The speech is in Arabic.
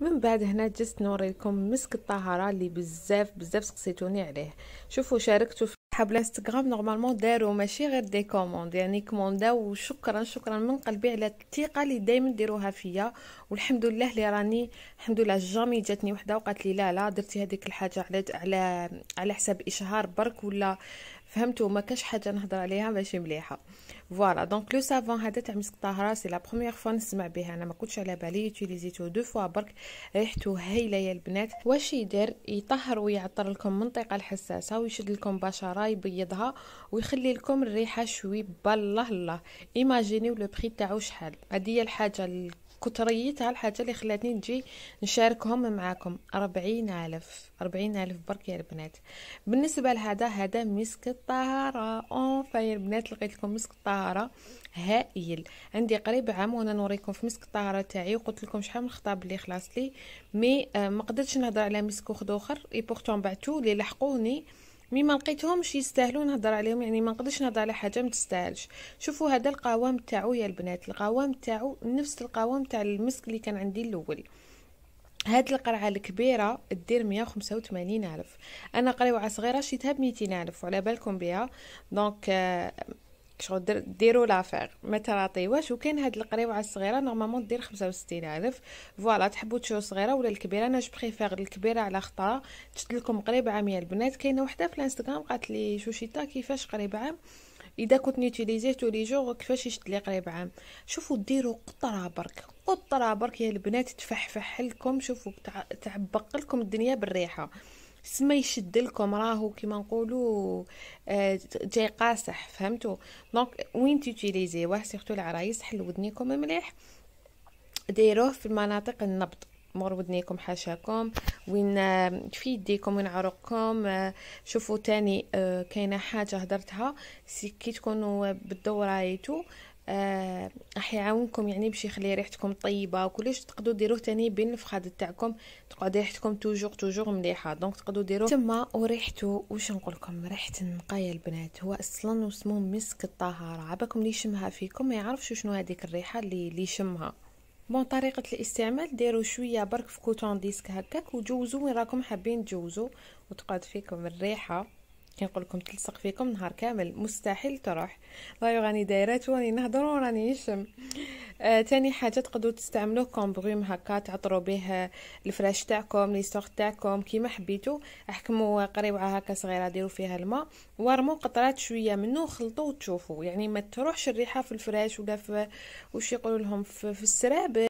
من بعد هنا جست نوريكم مسك الطهاره اللي بزاف بزاف سقسيتوني عليه شوفوا شاركتو في حبل انستغرام نورمالمون داروا ماشي غير دي كوموند يعني كوموندا وشكرا شكرا من قلبي على الثقه اللي دائما ديروها فيا والحمد لله اللي راني الحمد لله جامي جاتني وحده وقالت لي لا لا درتي هذيك الحاجه على على على حساب اشهار برك ولا فهمتوا ما كاش حاجه نهضر عليها ماشي مليحه فوالا دونك لو سافون هذا تاع مسك طاهره سي لا بروميير فوا نسمع بها انا ما كنتش على بالي يوتيليزيتو دو فوا برك ريحته هايله يا البنات واش يدير يطهر ويعطر لكم منطقه الحساسه ويشد لكم بشره يبيضها ويخلي لكم الريحه شوي بالله الله ايماجينيو لو بري تاعو شحال هذه هي الحاجه كتريتها الحاجة اللي خلاتني نجي نشاركهم معاكم أربعين ألف أربعين ألف برك يا البنات بالنسبة لهذا هذا مسك الطهارة أون يا البنات لقيت لكم مسك الطهارة هائل عندي قريب عام وانا نوريكم في مسك الطهارة تاعي وقلت لكم شحال من خطاب اللي خلاص لي مي آه، ما قدرتش نهضر على مسك وخد اخر اي بورتون بعتو لي لحقوني آه مي ما لقيتهمش يستاهلون نهضر عليهم يعني ما نقدرش نهضر على حاجه ما تستاهلش شوفوا هذا القوام تاعو يا البنات القوام تاعو نفس القوام تاع المسك اللي كان عندي الاول هاد القرعه الكبيره دير 185 الف انا قريوعه صغيره شيتها ب 200 الف وعلى بالكم بها دونك آه شغل دير ديروا لافير ما تراطيوهاش وكاين هاد القريوعه الصغيره نورمالمون دير 65000 فوالا تحبوا تشو صغيره ولا الكبيره انا جو بريفير الكبيره على خطا تشد لكم قريب عام يا البنات كاينه وحده في الانستغرام قالت لي شوشيتا كيفاش قريب عام اذا كنت نيوتيليزيه تو لي جور كيفاش يشد لي قريب عام شوفوا ديروا قطره برك قطره برك يا البنات تفحفح لكم شوفوا تعبق لكم الدنيا بالريحه تسمى يشد لكم راهو كيما نقولوا آه، جاي قاصح فهمتوا دونك وين تيتيليزيوه سيرتو العرايس حلوا ودنيكم مليح ديروه في المناطق النبض مور ودنيكم حاشاكم وين آه، في يديكم وين عروقكم آه، شوفوا تاني كاينه حاجه هدرتها سي كي تكونوا بتدو رايتو راح يعاونكم يعني باش يخلي ريحتكم طيبه وكلش تقدروا ديروه تاني بين الفخاد تاعكم تقعد ريحتكم توجور توجور مليحه دونك تقدروا ديروه تما وريحته واش نقول لكم ريحه النقايه البنات هو اصلا اسمه مسك الطهاره عباكم لي يشمها فيكم ما يعرفش شنو هذيك الريحه اللي لي يشمها بون طريقه الاستعمال ديروا شويه برك في كوتون ديسك هكاك وجوزوا وين راكم حابين تجوزوا وتقعد فيكم الريحه كنقول لكم تلصق فيكم نهار كامل مستحيل تروح دايوغ راني دايراتو راني نهضر وراني نشم آه تاني حاجه تقدروا تستعملوه كوم هكا تعطروا به الفراش تاعكم ليستوغ تاعكم كيما حبيتو احكموا قريوعه هكا صغيره ديروا فيها الماء وارموا قطرات شويه منه وخلطوا وتشوفوا يعني ما تروحش الريحه في الفراش ولا في وش يقولوا لهم في, في السراب